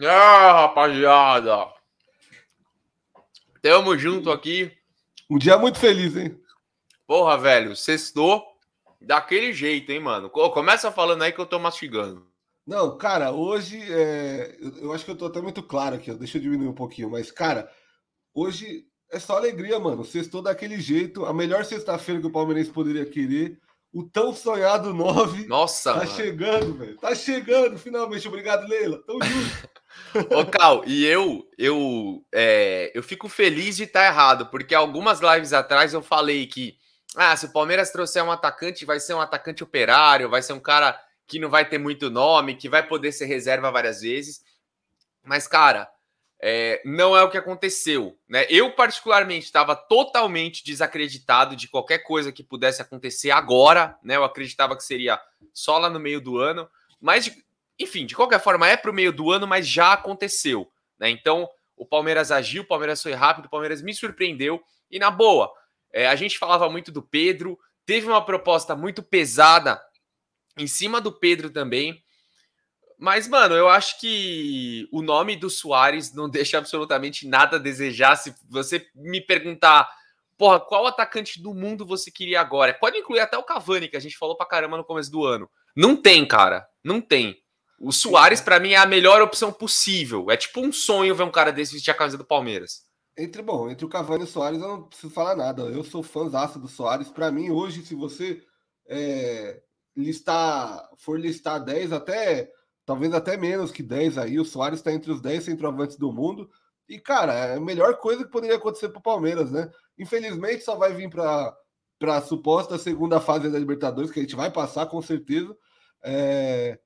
Ah, rapaziada. Tamo junto hum. aqui. Um dia muito feliz, hein? Porra, velho, sextou daquele jeito, hein, mano? Começa falando aí que eu tô mastigando. Não, cara, hoje é... eu acho que eu tô até muito claro aqui, ó. deixa eu diminuir um pouquinho, mas, cara, hoje é só alegria, mano. Sextou daquele jeito, a melhor sexta-feira que o Palmeirense poderia querer. O tão sonhado 9. Nossa! Tá mano. chegando, velho. Tá chegando, finalmente. Obrigado, Leila. Tamo junto. Ô, Cal, e eu, eu, é, eu fico feliz de estar errado, porque algumas lives atrás eu falei que ah, se o Palmeiras trouxer um atacante, vai ser um atacante operário, vai ser um cara que não vai ter muito nome, que vai poder ser reserva várias vezes. Mas, cara, é, não é o que aconteceu. Né? Eu, particularmente, estava totalmente desacreditado de qualquer coisa que pudesse acontecer agora. Né? Eu acreditava que seria só lá no meio do ano. Mas, de enfim, de qualquer forma, é para o meio do ano, mas já aconteceu. Né? Então, o Palmeiras agiu, o Palmeiras foi rápido, o Palmeiras me surpreendeu. E na boa, é, a gente falava muito do Pedro, teve uma proposta muito pesada em cima do Pedro também. Mas, mano, eu acho que o nome do Soares não deixa absolutamente nada a desejar. Se você me perguntar, porra, qual atacante do mundo você queria agora? Pode incluir até o Cavani, que a gente falou pra caramba no começo do ano. Não tem, cara. Não tem. O Soares, é. para mim, é a melhor opção possível. É tipo um sonho ver um cara desse vestir a camisa do Palmeiras. Entre, bom, entre o Cavani e o Soares eu não preciso falar nada. Eu sou fãzaço do Soares. Para mim, hoje, se você é, listar, for listar 10, até talvez até menos que 10 aí, o Soares está entre os 10 centroavantes do mundo. E, cara, é a melhor coisa que poderia acontecer para o Palmeiras, né? Infelizmente, só vai vir para a suposta segunda fase da Libertadores, que a gente vai passar com certeza. É,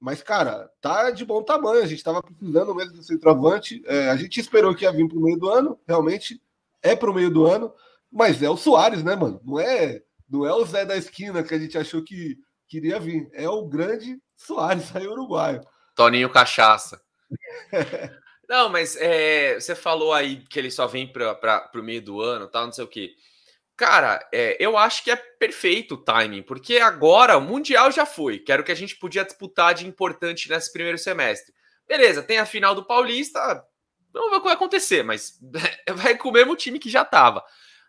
mas, cara, tá de bom tamanho. A gente estava precisando mesmo do centroavante. É, a gente esperou que ia vir pro meio do ano, realmente é pro meio do ano, mas é o Soares, né, mano? Não é, não é o Zé da esquina que a gente achou que queria vir. É o grande Soares aí, uruguaio. Toninho Cachaça. não, mas é, você falou aí que ele só vem para o meio do ano, tal, não sei o quê. Cara, é, eu acho que é perfeito o timing, porque agora o Mundial já foi, que era o que a gente podia disputar de importante nesse primeiro semestre. Beleza, tem a final do Paulista, não vai acontecer, mas vai com o mesmo time que já estava.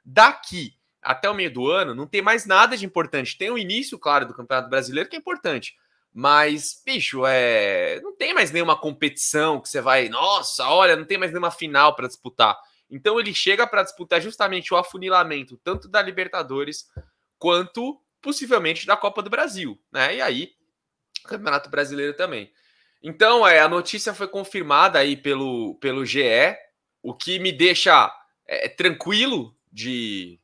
Daqui até o meio do ano, não tem mais nada de importante. Tem o início, claro, do Campeonato Brasileiro, que é importante. Mas, bicho, é... não tem mais nenhuma competição que você vai, nossa, olha, não tem mais nenhuma final para disputar. Então ele chega para disputar justamente o afunilamento tanto da Libertadores quanto possivelmente da Copa do Brasil, né? E aí Campeonato Brasileiro também. Então, é, a notícia foi confirmada aí pelo, pelo GE, o que me deixa é, tranquilo de,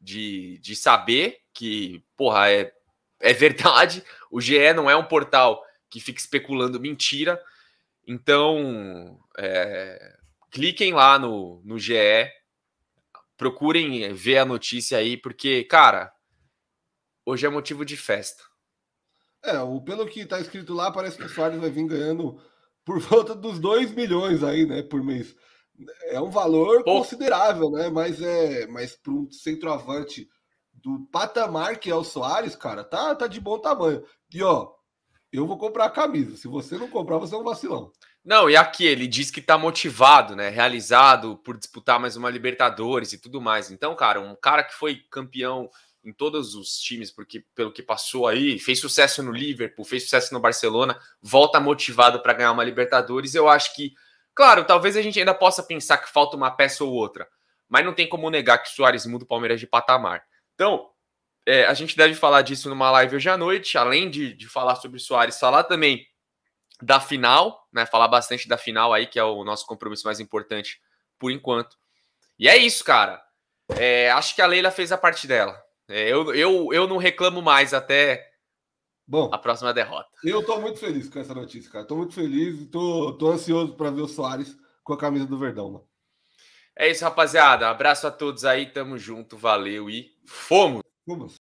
de, de saber que, porra, é, é verdade. O GE não é um portal que fica especulando mentira. Então, é, cliquem lá no, no GE, procurem eh, ver a notícia aí, porque, cara, hoje é motivo de festa. É, o, pelo que tá escrito lá, parece que o Soares vai vir ganhando por volta dos 2 milhões aí, né, por mês. É um valor Pô. considerável, né? Mas é, mas para um centroavante do patamar que é o Soares, cara, tá, tá de bom tamanho. E ó, eu vou comprar a camisa. Se você não comprar, você é um vacilão. Não, e aqui ele diz que tá motivado, né? Realizado por disputar mais uma Libertadores e tudo mais. Então, cara, um cara que foi campeão em todos os times, porque pelo que passou aí, fez sucesso no Liverpool, fez sucesso no Barcelona, volta motivado para ganhar uma Libertadores. Eu acho que, claro, talvez a gente ainda possa pensar que falta uma peça ou outra, mas não tem como negar que o Soares muda o Palmeiras de patamar. Então, é, a gente deve falar disso numa live hoje à noite, além de, de falar sobre o Soares, falar também da final, né? Falar bastante da final aí, que é o nosso compromisso mais importante por enquanto. E é isso, cara. É, acho que a Leila fez a parte dela. É, eu, eu, eu não reclamo mais até Bom, a próxima derrota. Eu tô muito feliz com essa notícia, cara. Tô muito feliz e tô, tô ansioso para ver o Soares com a camisa do Verdão, mano. É isso, rapaziada. Abraço a todos aí, tamo junto, valeu e fomos! Como assim?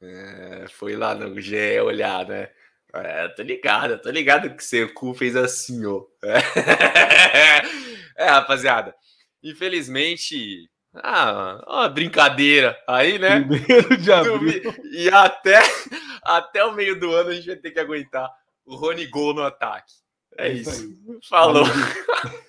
É, foi lá no GE olhar, né? É, tô ligado, tô ligado que seu cu fez assim, ó. É, rapaziada. Infelizmente. Ah, uma brincadeira aí, né? Primeiro de abril. E até, até o meio do ano a gente vai ter que aguentar o Rony Gol no ataque. É, é isso. isso Falou.